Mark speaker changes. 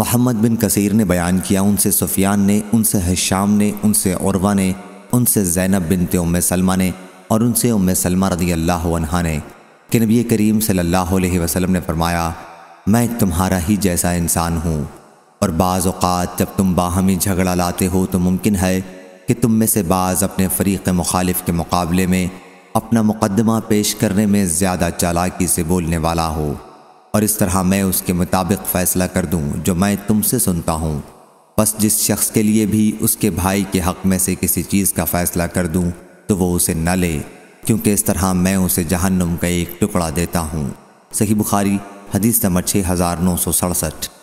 Speaker 1: मोहम्मद बिन कसीर ने बयान किया उनसे सुफियान ने उनसे हश्याम ने उनसे औरवा ने उनसे जैनब बिन तम सलमा ने और उनसे उम सलमा रदी अल्लाह ने कि नबी करीम सल्लल्लाहु अलैहि वसल्लम ने फरमाया मैं तुम्हारा ही जैसा इंसान हूँ और बाज़ अवत जब तुम बाहमी झगड़ा लाते हो तो मुमकिन है कि तुम में से बाज़ अपने फ़रीक़ मुखालिफ के मुकाबले में अपना मुकदमा पेश करने में ज़्यादा चालाकी से बोलने वाला हो और इस तरह मैं उसके मुताबिक फ़ैसला कर दूं जो मैं तुमसे सुनता हूँ बस जिस शख्स के लिए भी उसके भाई के हक़ में से किसी चीज़ का फ़ैसला कर दूं तो वो उसे न ले क्योंकि इस तरह मैं उसे जहन्नुम का एक टुकड़ा देता हूँ सही बुखारी हदीस नंबर छः हज़ार नौ सौ सड़सठ